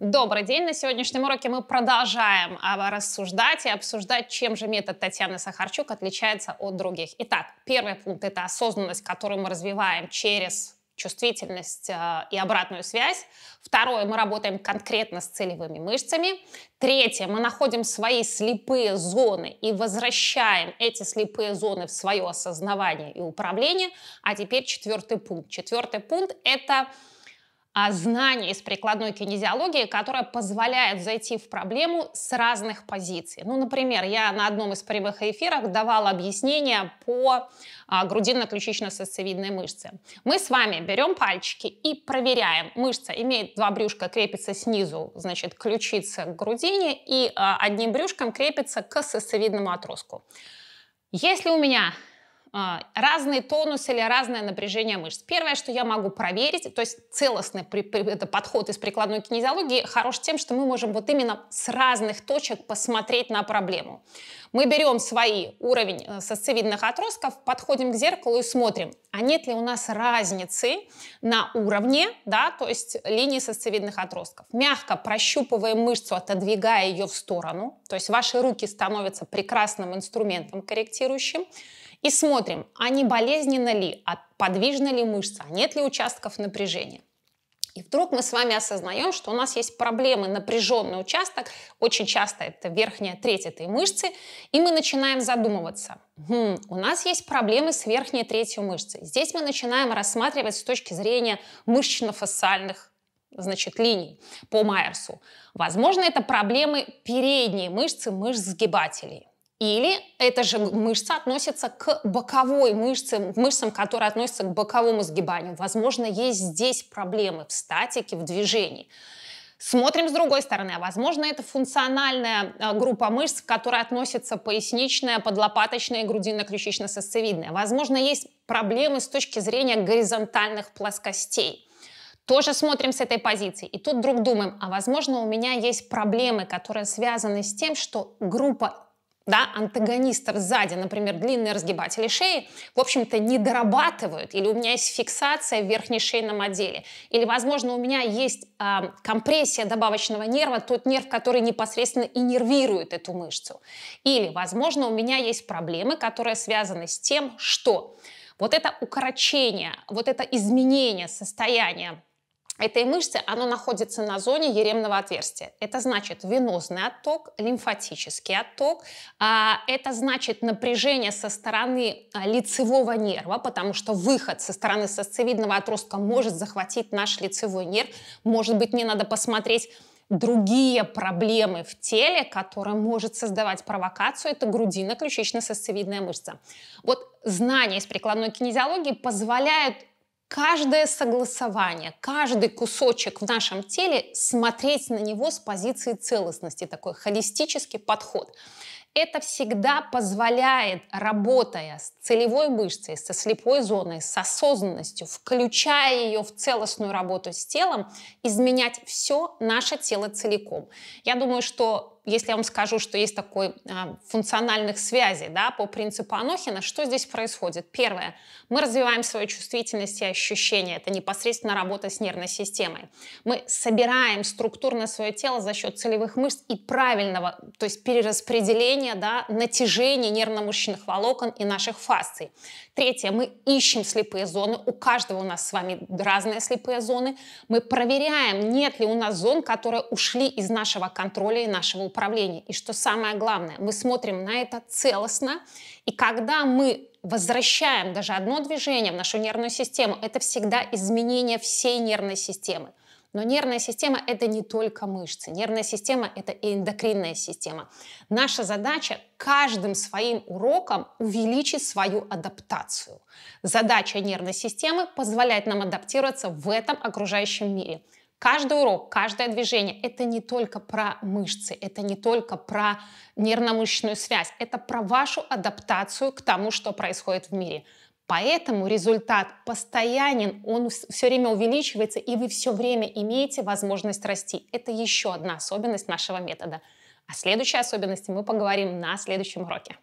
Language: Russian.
Добрый день. На сегодняшнем уроке мы продолжаем а, рассуждать и обсуждать, чем же метод Татьяны Сахарчук отличается от других. Итак, первый пункт – это осознанность, которую мы развиваем через чувствительность а, и обратную связь. Второе, мы работаем конкретно с целевыми мышцами. Третье, мы находим свои слепые зоны и возвращаем эти слепые зоны в свое осознавание и управление. А теперь четвертый пункт. Четвертый пункт – это а знание из прикладной кинезиологии, которое позволяет зайти в проблему с разных позиций. Ну, например, я на одном из прямых эфиров давала объяснение по а, грудинно-ключично-сосцевидной мышце. Мы с вами берем пальчики и проверяем. Мышца имеет два брюшка, крепится снизу, значит, ключица к грудине, и а, одним брюшком крепится к сосцевидному отростку. Если у меня а, разный тонус или разное напряжение мышц. Первое, что я могу проверить, то есть целостный это подход из прикладной кинезиологии хорош тем, что мы можем вот именно с разных точек посмотреть на проблему. Мы берем свои уровень э, сосцевидных отростков, подходим к зеркалу и смотрим, а нет ли у нас разницы на уровне, да, то есть линии сосцевидных отростков. Мягко прощупываем мышцу, отодвигая ее в сторону, то есть ваши руки становятся прекрасным инструментом корректирующим. И смотрим, а не болезненно ли, а подвижна ли мышца, а нет ли участков напряжения. И вдруг мы с вами осознаем, что у нас есть проблемы, напряженный участок, очень часто это верхняя треть этой мышцы, и мы начинаем задумываться, хм, у нас есть проблемы с верхней третью мышцы. Здесь мы начинаем рассматривать с точки зрения мышечно-фасциальных значит, линий по Майерсу. Возможно, это проблемы передней мышцы, мышц сгибателей. Или эта же мышца относится к боковой мышце, мышцам, которые относятся к боковому сгибанию. Возможно, есть здесь проблемы в статике, в движении. Смотрим с другой стороны. а Возможно, это функциональная э, группа мышц, которая относится поясничная, подлопаточная и ключично сосцевидная Возможно, есть проблемы с точки зрения горизонтальных плоскостей. Тоже смотрим с этой позиции. И тут вдруг думаем, а возможно, у меня есть проблемы, которые связаны с тем, что группа да, антагонистов сзади, например, длинные разгибатели шеи, в общем-то, не дорабатывают, или у меня есть фиксация в верхней шейном отделе, или, возможно, у меня есть э, компрессия добавочного нерва, тот нерв, который непосредственно иннервирует эту мышцу, или, возможно, у меня есть проблемы, которые связаны с тем, что вот это укорочение, вот это изменение состояния этой мышцы, оно находится на зоне еремного отверстия. Это значит венозный отток, лимфатический отток. А, это значит напряжение со стороны а, лицевого нерва, потому что выход со стороны сосцевидного отростка может захватить наш лицевой нерв. Может быть, мне надо посмотреть другие проблемы в теле, которые может создавать провокацию, это грудино-ключично-сосцевидная мышца. Вот знания из прикладной кинезиологии позволяют каждое согласование, каждый кусочек в нашем теле, смотреть на него с позиции целостности, такой холистический подход. Это всегда позволяет, работая с целевой мышцей, со слепой зоной, с осознанностью, включая ее в целостную работу с телом, изменять все наше тело целиком. Я думаю, что если я вам скажу, что есть такой а, функциональных связей, да, по принципу Анохина, что здесь происходит? Первое, мы развиваем свою чувствительность и ощущения, это непосредственно работа с нервной системой. Мы собираем структурно свое тело за счет целевых мышц и правильного, то есть перераспределения, да, натяжения нервно-мышечных волокон и наших фасций. Третье, мы ищем слепые зоны, у каждого у нас с вами разные слепые зоны, мы проверяем, нет ли у нас зон, которые ушли из нашего контроля и нашего управления направлении. И что самое главное, мы смотрим на это целостно. И когда мы возвращаем даже одно движение в нашу нервную систему, это всегда изменение всей нервной системы. Но нервная система – это не только мышцы. Нервная система – это и эндокринная система. Наша задача – каждым своим уроком увеличить свою адаптацию. Задача нервной системы – позволять нам адаптироваться в этом окружающем мире. Каждый урок, каждое движение — это не только про мышцы, это не только про нервно-мышечную связь, это про вашу адаптацию к тому, что происходит в мире. Поэтому результат постоянен, он все время увеличивается, и вы все время имеете возможность расти. Это еще одна особенность нашего метода. О следующей особенности мы поговорим на следующем уроке.